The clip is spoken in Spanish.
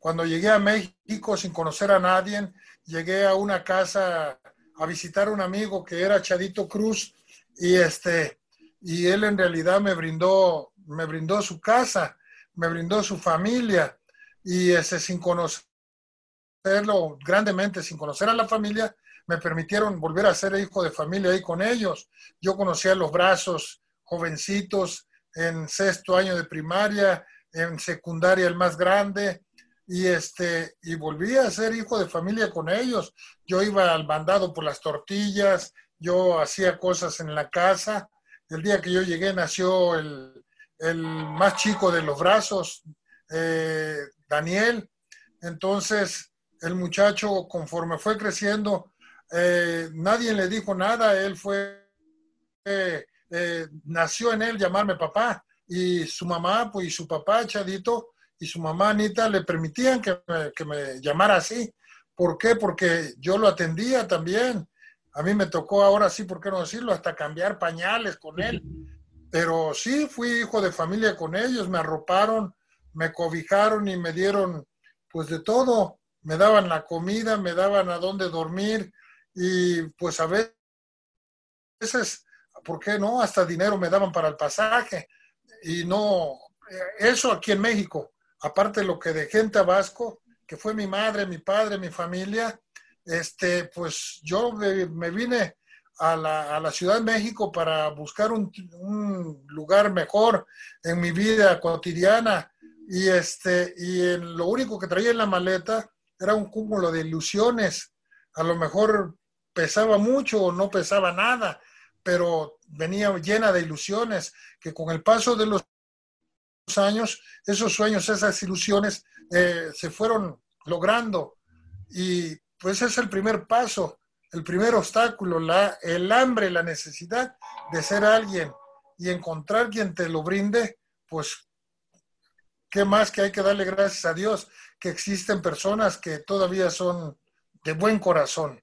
Cuando llegué a México sin conocer a nadie, llegué a una casa a visitar a un amigo que era Chadito Cruz y este y él en realidad me brindó me brindó su casa, me brindó su familia y ese sin conocerlo grandemente, sin conocer a la familia, me permitieron volver a ser hijo de familia ahí con ellos. Yo conocía los brazos jovencitos en sexto año de primaria, en secundaria el más grande, y este y volví a ser hijo de familia con ellos. Yo iba al mandado por las tortillas, yo hacía cosas en la casa. El día que yo llegué nació el, más chico de los brazos, eh, Daniel. Entonces el muchacho conforme fue creciendo, eh, nadie le dijo nada, él fue, eh, nació en él llamarme papá y su mamá pues, y su papá, Chadito, y su mamá Anita le permitían que me, llamara así. ¿Por qué? Porque yo lo atendía también. A mí me tocó ahora sí, ¿por qué no decirlo? Hasta cambiar pañales con él. Pero sí, fui hijo de familia con ellos, me arroparon, me cobijaron y me dieron pues de todo. Me daban la comida, me daban a dónde dormir y pues a veces, ¿por qué no? Hasta dinero me daban para el pasaje. Y no, eh, eso aquí en México aparte de lo que dejé en Tabasco, que fue mi madre, mi padre, mi familia, este, pues yo me, vine a la, Ciudad de México para buscar un, lugar mejor en mi vida cotidiana y, este, y lo único que traía en la maleta era un cúmulo de ilusiones. A lo mejor pesaba mucho o no pesaba nada, pero venía llena de ilusiones que con el paso de los años, esos sueños, esas ilusiones eh, se fueron logrando y pues es el primer paso, el primer obstáculo, la, el hambre, la necesidad de ser alguien y encontrar quien te lo brinde, pues qué más que hay que darle gracias a Dios que existen personas que todavía son de buen corazón.